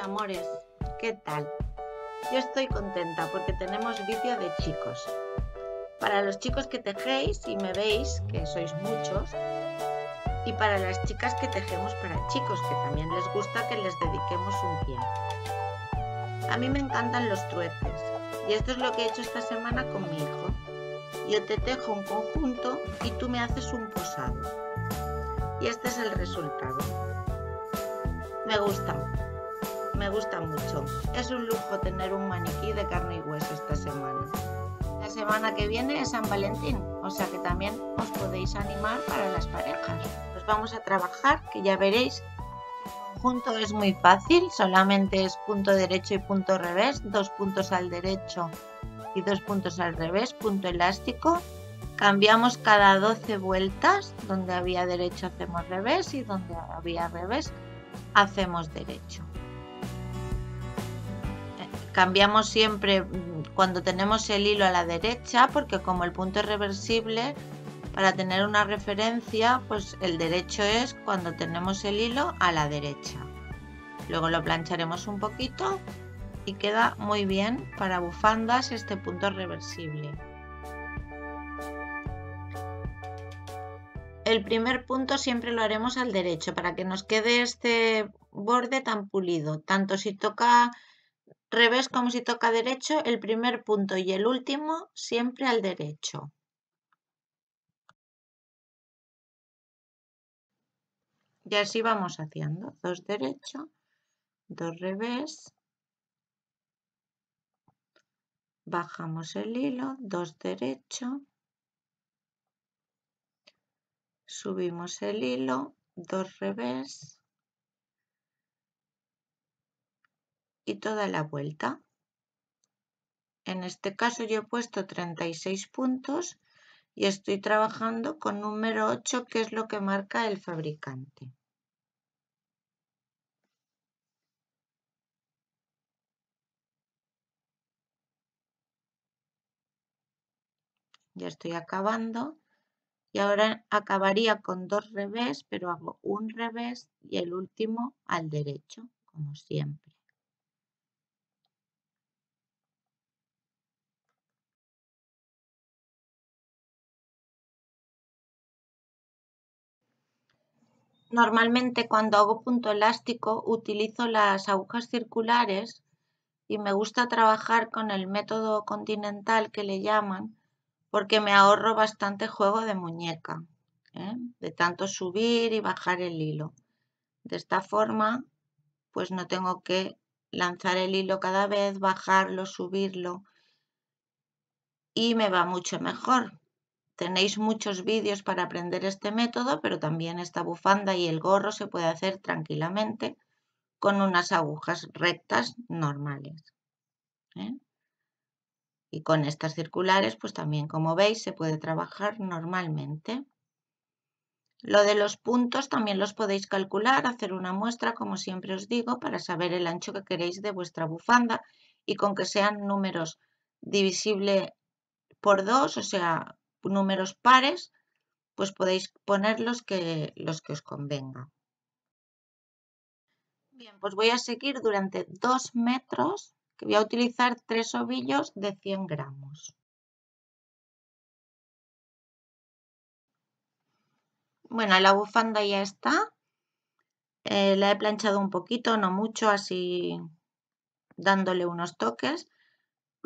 amores, ¿qué tal? Yo estoy contenta porque tenemos vídeo de chicos. Para los chicos que tejéis y me veis, que sois muchos, y para las chicas que tejemos para chicos, que también les gusta que les dediquemos un tiempo. A mí me encantan los truetes y esto es lo que he hecho esta semana con mi hijo. Yo te tejo un conjunto y tú me haces un posado. Y este es el resultado. Me gusta. Me gusta mucho. Es un lujo tener un maniquí de carne y hueso esta semana. La semana que viene es San Valentín, o sea que también os podéis animar para las parejas. Pues vamos a trabajar, que ya veréis. junto es muy fácil, solamente es punto derecho y punto revés, dos puntos al derecho y dos puntos al revés, punto elástico, cambiamos cada 12 vueltas, donde había derecho hacemos revés y donde había revés hacemos derecho. Cambiamos siempre mm, cuando tenemos el hilo a la derecha porque como el punto es reversible, para tener una referencia, pues el derecho es cuando tenemos el hilo a la derecha. Luego lo plancharemos un poquito y queda muy bien para bufandas este punto reversible. El primer punto siempre lo haremos al derecho para que nos quede este borde tan pulido. Tanto si toca Revés como si toca derecho, el primer punto y el último siempre al derecho. Y así vamos haciendo. Dos derecho, dos revés. Bajamos el hilo, dos derecho. Subimos el hilo, dos revés. y toda la vuelta. En este caso yo he puesto 36 puntos y estoy trabajando con número 8 que es lo que marca el fabricante. Ya estoy acabando y ahora acabaría con dos revés, pero hago un revés y el último al derecho, como siempre. normalmente cuando hago punto elástico utilizo las agujas circulares y me gusta trabajar con el método continental que le llaman porque me ahorro bastante juego de muñeca, ¿eh? de tanto subir y bajar el hilo. De esta forma, pues no tengo que lanzar el hilo cada vez, bajarlo, subirlo y me va mucho mejor Tenéis muchos vídeos para aprender este método, pero también esta bufanda y el gorro se puede hacer tranquilamente con unas agujas rectas normales. ¿eh? Y con estas circulares, pues también, como veis, se puede trabajar normalmente. Lo de los puntos también los podéis calcular, hacer una muestra, como siempre os digo, para saber el ancho que queréis de vuestra bufanda y con que sean números divisible por dos, o sea, números pares, pues podéis poner los que, los que os convenga. Bien, pues voy a seguir durante dos metros, que voy a utilizar tres ovillos de 100 gramos. Bueno, la bufanda ya está. Eh, la he planchado un poquito, no mucho, así dándole unos toques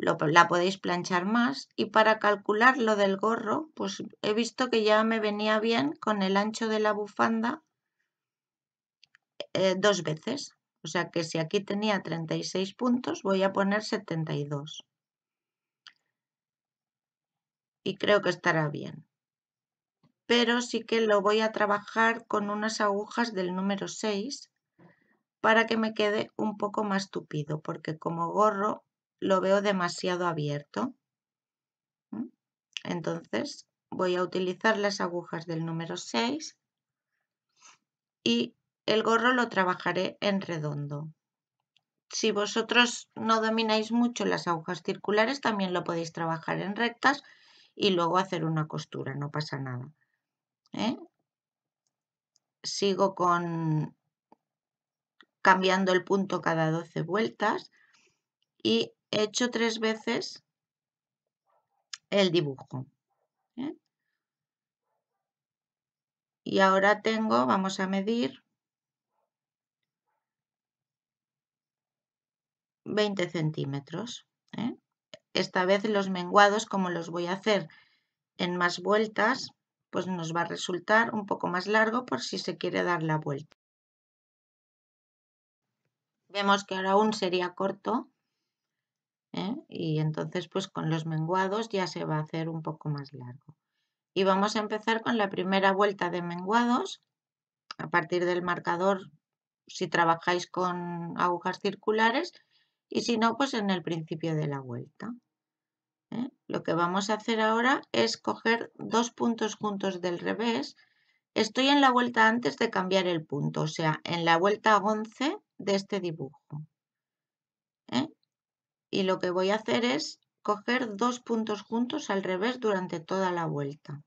la podéis planchar más. Y para calcular lo del gorro, pues he visto que ya me venía bien con el ancho de la bufanda eh, dos veces. O sea que si aquí tenía 36 puntos, voy a poner 72. Y creo que estará bien. Pero sí que lo voy a trabajar con unas agujas del número 6 para que me quede un poco más tupido, porque como gorro lo veo demasiado abierto. Entonces voy a utilizar las agujas del número 6 y el gorro lo trabajaré en redondo. Si vosotros no domináis mucho las agujas circulares, también lo podéis trabajar en rectas y luego hacer una costura, no pasa nada. ¿eh? Sigo con cambiando el punto cada 12 vueltas y he hecho tres veces el dibujo. ¿eh? Y ahora tengo, vamos a medir, 20 centímetros. ¿eh? Esta vez los menguados, como los voy a hacer en más vueltas, pues nos va a resultar un poco más largo por si se quiere dar la vuelta. Vemos que ahora aún sería corto, y entonces pues con los menguados ya se va a hacer un poco más largo. Y vamos a empezar con la primera vuelta de menguados. A partir del marcador, si trabajáis con agujas circulares, y si no, pues en el principio de la vuelta. ¿eh? Lo que vamos a hacer ahora es coger dos puntos juntos del revés. Estoy en la vuelta antes de cambiar el punto, o sea, en la vuelta 11 de este dibujo y lo que voy a hacer es coger dos puntos juntos al revés durante toda la vuelta.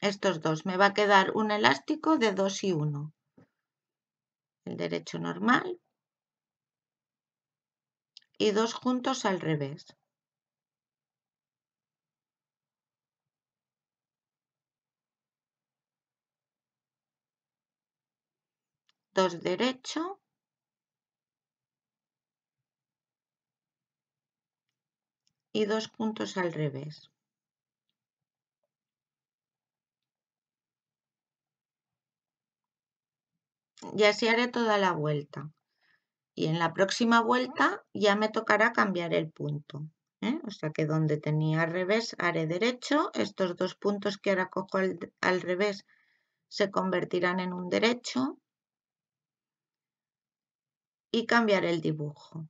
Estos dos. Me va a quedar un elástico de 2 y 1. El derecho normal y dos juntos al revés. dos derecho, y dos puntos al revés. Y así haré toda la vuelta. Y en la próxima vuelta ya me tocará cambiar el punto. ¿eh? O sea que donde tenía al revés haré derecho. Estos dos puntos que ahora cojo al, al revés se convertirán en un derecho y cambiaré el dibujo.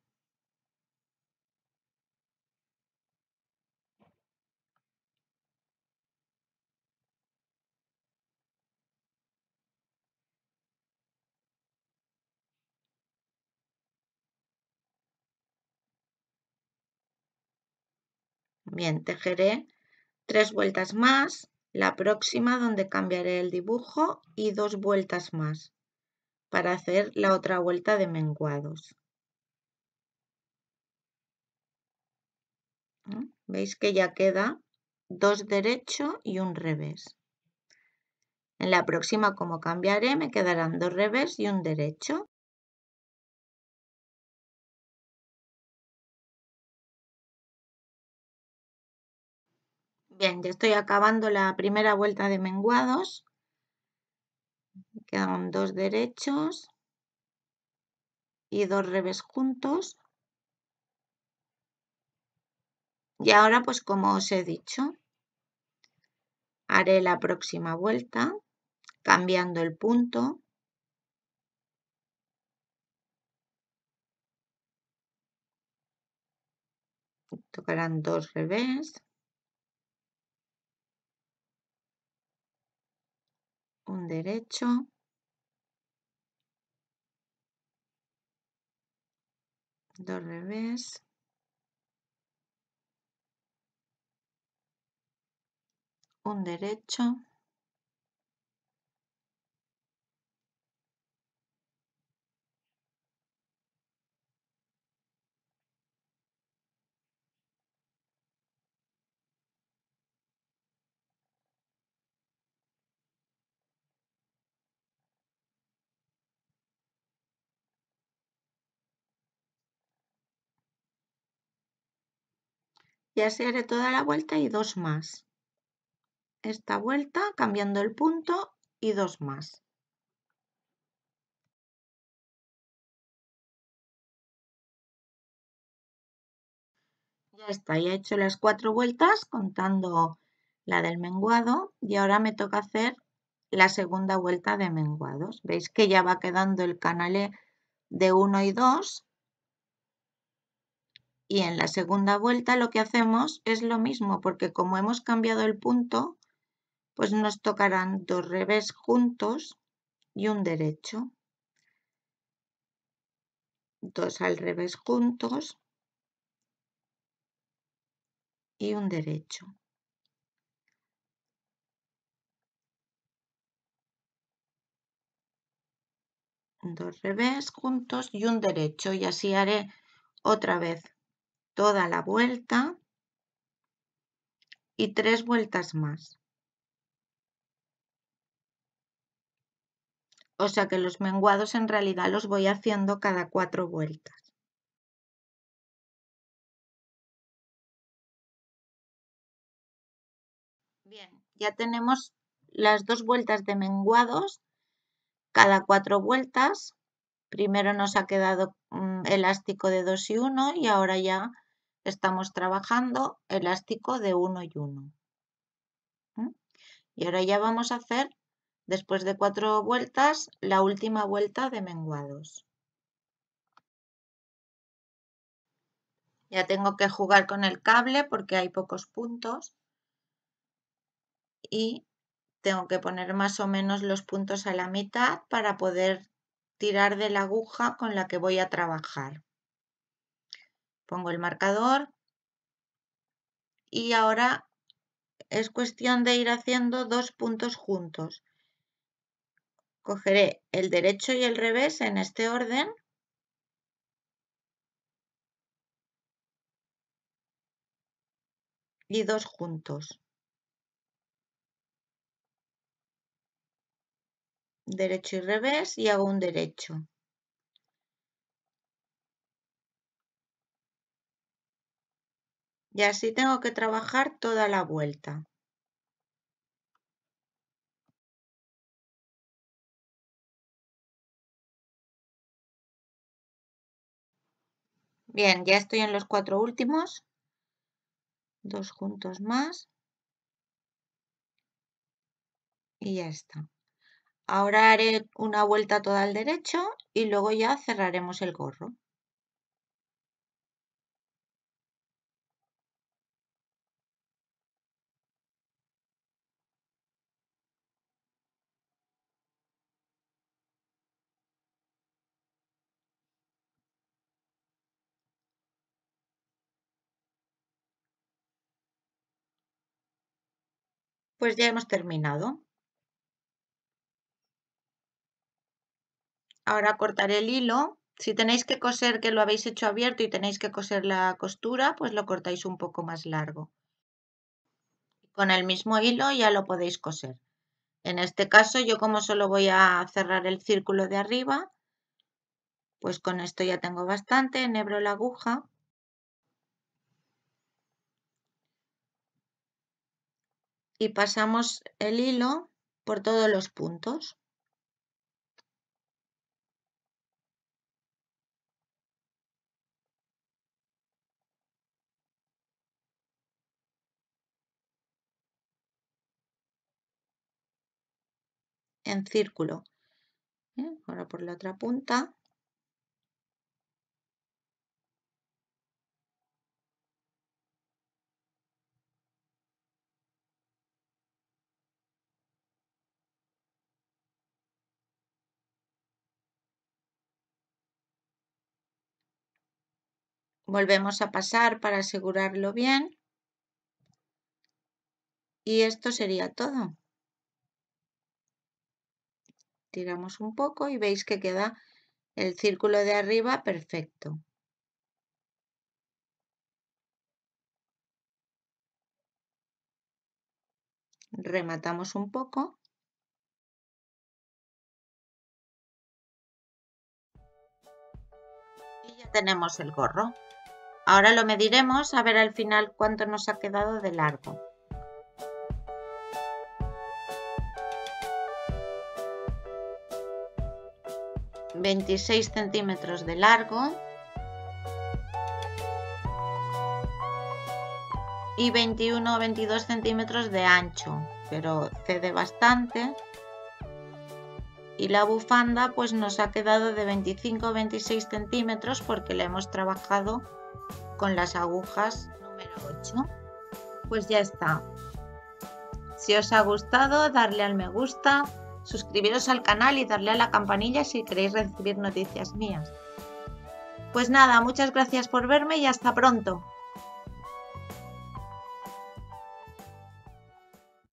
Bien, tejeré tres vueltas más, la próxima donde cambiaré el dibujo y dos vueltas más para hacer la otra vuelta de menguados. Veis que ya queda dos derecho y un revés. En la próxima, como cambiaré, me quedarán dos revés y un derecho. Bien, ya estoy acabando la primera vuelta de menguados quedan dos derechos y dos revés juntos. Y ahora, pues como os he dicho, haré la próxima vuelta cambiando el punto. Tocarán dos revés. Un derecho. dos revés, un derecho, Ya se haré toda la vuelta y dos más. Esta vuelta cambiando el punto y dos más. Ya está, ya he hecho las cuatro vueltas contando la del menguado y ahora me toca hacer la segunda vuelta de menguados. Veis que ya va quedando el canale de 1 y 2 y en la segunda vuelta lo que hacemos es lo mismo, porque como hemos cambiado el punto, pues nos tocarán dos revés juntos y un derecho. Dos al revés juntos y un derecho. Dos revés juntos y un derecho. Y así haré otra vez toda la vuelta y tres vueltas más. O sea que los menguados en realidad los voy haciendo cada cuatro vueltas. Bien, ya tenemos las dos vueltas de menguados cada cuatro vueltas. Primero nos ha quedado mm, elástico de 2 y uno y ahora ya estamos trabajando elástico de 1 y 1. Y ahora ya vamos a hacer, después de cuatro vueltas, la última vuelta de menguados. Ya tengo que jugar con el cable porque hay pocos puntos. Y tengo que poner más o menos los puntos a la mitad para poder tirar de la aguja con la que voy a trabajar. Pongo el marcador y ahora es cuestión de ir haciendo dos puntos juntos. Cogeré el derecho y el revés en este orden. Y dos juntos. Derecho y revés y hago un derecho. Y así tengo que trabajar toda la vuelta. Bien, ya estoy en los cuatro últimos. Dos juntos más. Y ya está. Ahora haré una vuelta toda al derecho y luego ya cerraremos el gorro. Pues ya hemos terminado. Ahora cortaré el hilo. Si tenéis que coser que lo habéis hecho abierto y tenéis que coser la costura, pues lo cortáis un poco más largo. Con el mismo hilo ya lo podéis coser. En este caso yo como solo voy a cerrar el círculo de arriba, pues con esto ya tengo bastante, enhebro la aguja y pasamos el hilo por todos los puntos. en círculo. Ahora por la otra punta. Volvemos a pasar para asegurarlo bien. Y esto sería todo. Tiramos un poco y veis que queda el círculo de arriba perfecto. Rematamos un poco. Y ya tenemos el gorro. Ahora lo mediremos a ver al final cuánto nos ha quedado de largo. ...26 centímetros de largo... ...y 21 o 22 centímetros de ancho... ...pero cede bastante... ...y la bufanda pues nos ha quedado de 25 o 26 centímetros... ...porque la hemos trabajado con las agujas número 8. Pues ya está. Si os ha gustado, darle al me gusta, suscribiros al canal y darle a la campanilla si queréis recibir noticias mías. Pues nada, muchas gracias por verme y hasta pronto.